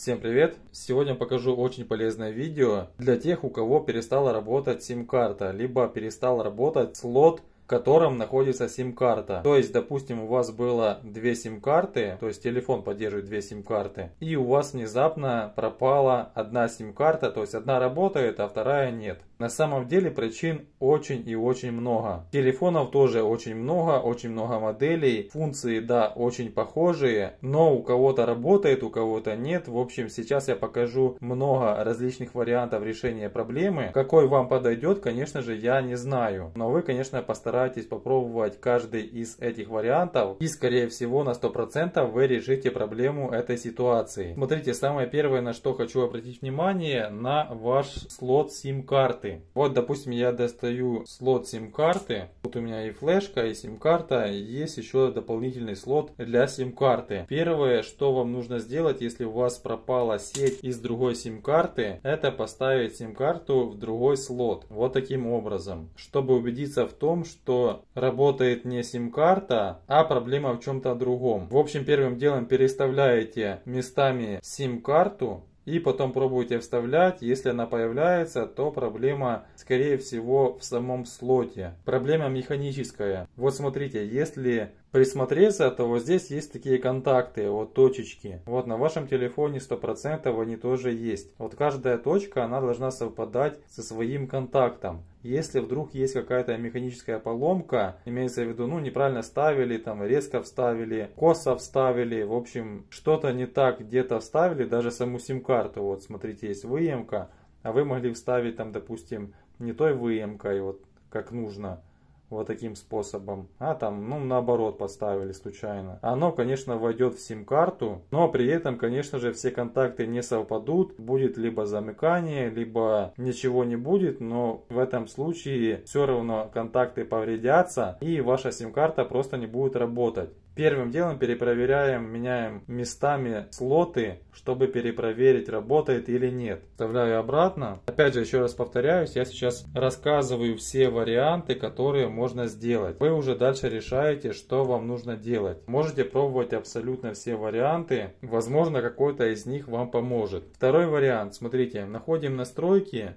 Всем привет! Сегодня покажу очень полезное видео для тех, у кого перестала работать сим-карта, либо перестал работать слот котором находится сим-карта. То есть, допустим, у вас было две сим-карты, то есть телефон поддерживает две сим-карты, и у вас внезапно пропала одна сим-карта, то есть одна работает, а вторая нет. На самом деле причин очень и очень много. Телефонов тоже очень много, очень много моделей. Функции, да, очень похожие, но у кого-то работает, у кого-то нет. В общем, сейчас я покажу много различных вариантов решения проблемы. Какой вам подойдет, конечно же, я не знаю. Но вы, конечно, постарайтесь постарайтесь попробовать каждый из этих вариантов и скорее всего на 100% вы решите проблему этой ситуации. Смотрите, самое первое, на что хочу обратить внимание, на ваш слот сим-карты. Вот, допустим, я достаю слот сим-карты. Тут у меня и флешка, и сим-карта. Есть еще дополнительный слот для сим-карты. Первое, что вам нужно сделать, если у вас пропала сеть из другой сим-карты, это поставить сим-карту в другой слот. Вот таким образом. Чтобы убедиться в том, что что работает не сим-карта, а проблема в чем-то другом. В общем, первым делом переставляете местами сим-карту, и потом пробуйте вставлять. Если она появляется, то проблема, скорее всего, в самом слоте. Проблема механическая. Вот смотрите, если присмотреться, то вот здесь есть такие контакты, вот точечки. Вот на вашем телефоне 100% они тоже есть. Вот каждая точка, она должна совпадать со своим контактом. Если вдруг есть какая-то механическая поломка, имеется в виду, ну, неправильно ставили, там, резко вставили, косо вставили, в общем, что-то не так где-то вставили, даже саму сим-карту, вот, смотрите, есть выемка, а вы могли вставить там, допустим, не той выемкой, вот, как нужно вот таким способом, а там, ну, наоборот поставили случайно. Оно, конечно, войдет в сим-карту, но при этом, конечно же, все контакты не совпадут, будет либо замыкание, либо ничего не будет, но в этом случае все равно контакты повредятся и ваша сим-карта просто не будет работать. Первым делом перепроверяем, меняем местами слоты, чтобы перепроверить, работает или нет. Вставляю обратно. Опять же, еще раз повторяюсь, я сейчас рассказываю все варианты, которые можно сделать. Вы уже дальше решаете, что вам нужно делать. Можете пробовать абсолютно все варианты. Возможно, какой-то из них вам поможет. Второй вариант. Смотрите, находим настройки,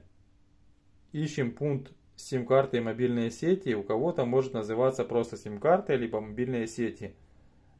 ищем пункт сим-карты и мобильные сети. У кого-то может называться просто сим-карты, либо мобильные сети.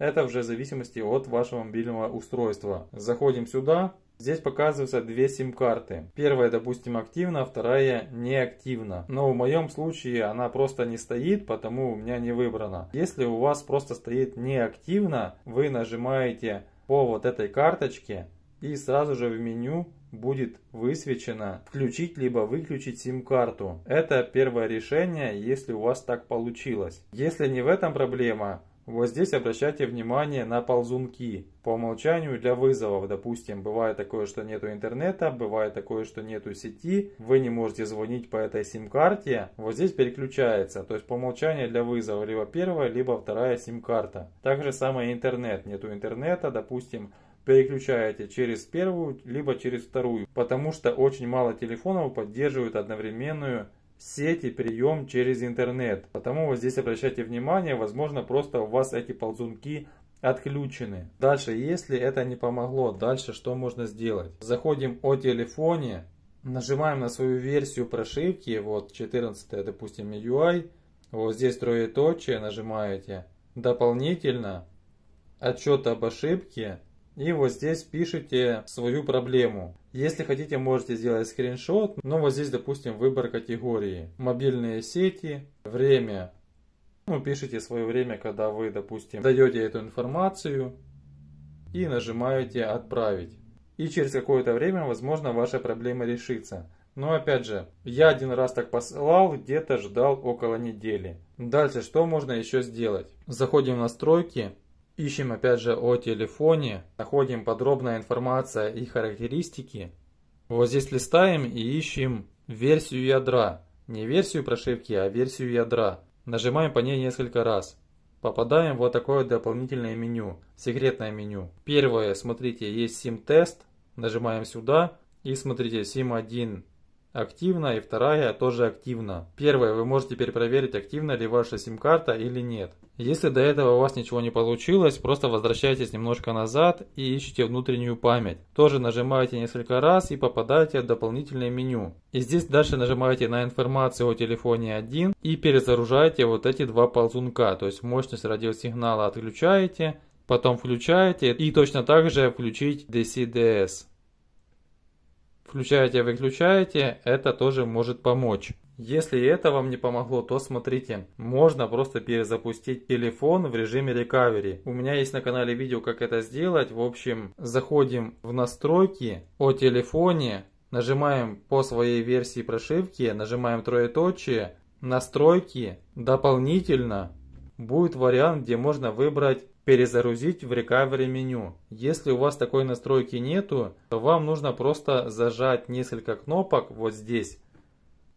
Это уже в зависимости от вашего мобильного устройства. Заходим сюда. Здесь показываются две сим-карты. Первая, допустим, активна, вторая неактивна. Но в моем случае она просто не стоит, потому у меня не выбрана. Если у вас просто стоит неактивно, вы нажимаете по вот этой карточке и сразу же в меню будет высвечено включить либо выключить сим-карту. Это первое решение, если у вас так получилось. Если не в этом проблема, вот здесь обращайте внимание на ползунки. По умолчанию для вызовов, допустим, бывает такое, что нету интернета, бывает такое, что нету сети, вы не можете звонить по этой сим-карте. Вот здесь переключается, то есть по умолчанию для вызова либо первая, либо вторая сим-карта. Также самое интернет, нету интернета, допустим, переключаете через первую, либо через вторую, потому что очень мало телефонов поддерживают одновременную сети прием через интернет. Потому вот здесь обращайте внимание, возможно просто у вас эти ползунки отключены. Дальше, если это не помогло, дальше что можно сделать? Заходим о телефоне, нажимаем на свою версию прошивки, вот 14, допустим, UI, вот здесь троеточие нажимаете, дополнительно, отчет об ошибке, и вот здесь пишите свою проблему. Если хотите, можете сделать скриншот. Но вот здесь, допустим, выбор категории. Мобильные сети, время. Ну, пишите свое время, когда вы, допустим, даете эту информацию и нажимаете «Отправить». И через какое-то время, возможно, ваша проблема решится. Но опять же, я один раз так посылал, где-то ждал около недели. Дальше что можно еще сделать? Заходим в настройки, ищем опять же о телефоне, находим подробная информация и характеристики. Вот здесь листаем и ищем версию ядра. Не версию прошивки, а версию ядра. Нажимаем по ней несколько раз. Попадаем в вот такое дополнительное меню, секретное меню. Первое, смотрите, есть sim тест Нажимаем сюда и смотрите, sim 1 Активно и вторая тоже активна. Первое, вы можете теперь проверить, активна ли ваша сим-карта или нет. Если до этого у вас ничего не получилось, просто возвращайтесь немножко назад и ищите внутреннюю память. Тоже нажимаете несколько раз и попадаете в дополнительное меню. И здесь дальше нажимаете на информацию о телефоне 1 и перезагружаете вот эти два ползунка. То есть мощность радиосигнала отключаете, потом включаете и точно так же включить DCDS включаете-выключаете, это тоже может помочь. Если это вам не помогло, то смотрите, можно просто перезапустить телефон в режиме рекавери. У меня есть на канале видео, как это сделать. В общем, заходим в настройки о телефоне, нажимаем по своей версии прошивки, нажимаем троеточие, настройки, дополнительно, будет вариант, где можно выбрать перезагрузить в Recovery меню. Если у вас такой настройки нету, то вам нужно просто зажать несколько кнопок вот здесь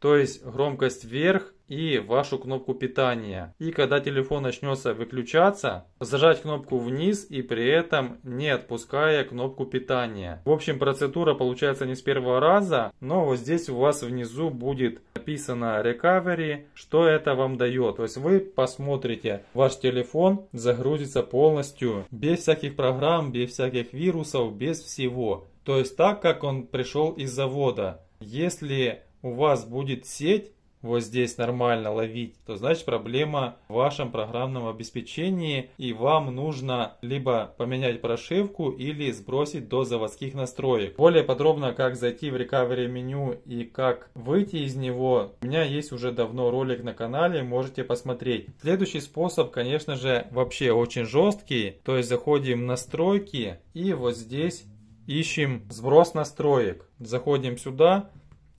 то есть громкость вверх и вашу кнопку питания. И когда телефон начнется выключаться, зажать кнопку вниз и при этом не отпуская кнопку питания. В общем, процедура получается не с первого раза, но вот здесь у вас внизу будет написано recovery, что это вам дает. То есть вы посмотрите, ваш телефон загрузится полностью, без всяких программ, без всяких вирусов, без всего. То есть так, как он пришел из завода. Если у вас будет сеть, вот здесь нормально ловить, то значит проблема в вашем программном обеспечении и вам нужно либо поменять прошивку или сбросить до заводских настроек. Более подробно, как зайти в рекавери меню и как выйти из него, у меня есть уже давно ролик на канале, можете посмотреть. Следующий способ, конечно же, вообще очень жесткий, то есть заходим в настройки и вот здесь ищем сброс настроек. Заходим сюда,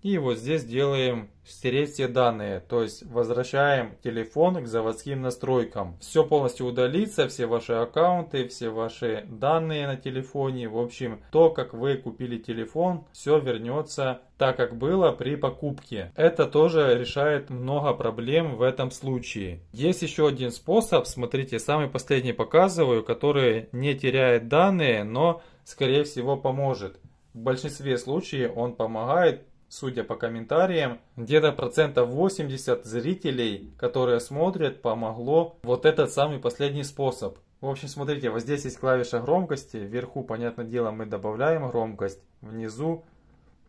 и вот здесь делаем стереть все данные, то есть возвращаем телефон к заводским настройкам. Все полностью удалится, все ваши аккаунты, все ваши данные на телефоне, в общем, то, как вы купили телефон, все вернется так, как было при покупке. Это тоже решает много проблем в этом случае. Есть еще один способ, смотрите, самый последний показываю, который не теряет данные, но скорее всего поможет. В большинстве случаев он помогает Судя по комментариям, где-то процентов 80 зрителей, которые смотрят, помогло вот этот самый последний способ. В общем, смотрите, вот здесь есть клавиша громкости. Вверху, понятное дело, мы добавляем громкость. Внизу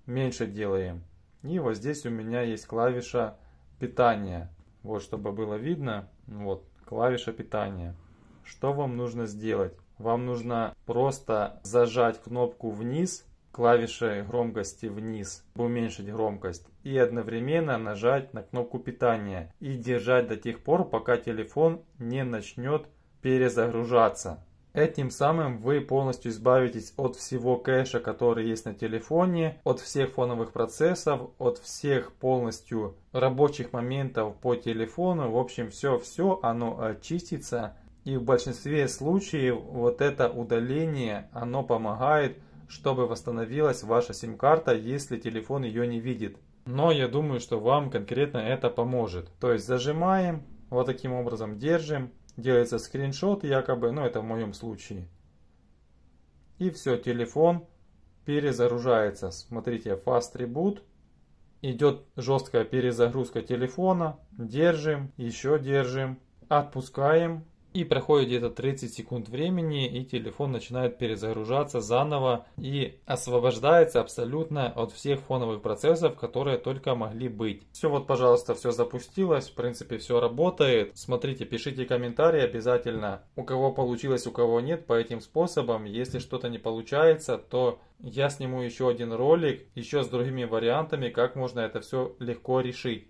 меньше делаем. И вот здесь у меня есть клавиша питания. Вот, чтобы было видно. Ну вот, клавиша питания. Что вам нужно сделать? Вам нужно просто зажать кнопку вниз клавишей громкости вниз, чтобы уменьшить громкость, и одновременно нажать на кнопку питания и держать до тех пор, пока телефон не начнет перезагружаться. Этим самым вы полностью избавитесь от всего кэша, который есть на телефоне, от всех фоновых процессов, от всех полностью рабочих моментов по телефону. В общем, все-все оно очистится. И в большинстве случаев вот это удаление, оно помогает чтобы восстановилась ваша сим-карта, если телефон ее не видит. Но я думаю, что вам конкретно это поможет. То есть зажимаем, вот таким образом держим, делается скриншот якобы, но ну, это в моем случае. И все, телефон перезагружается. Смотрите, Fast Reboot. Идет жесткая перезагрузка телефона. Держим, еще держим, отпускаем и проходит где-то 30 секунд времени, и телефон начинает перезагружаться заново и освобождается абсолютно от всех фоновых процессов, которые только могли быть. Все, вот, пожалуйста, все запустилось, в принципе, все работает. Смотрите, пишите комментарии обязательно, у кого получилось, у кого нет по этим способам. Если что-то не получается, то я сниму еще один ролик, еще с другими вариантами, как можно это все легко решить.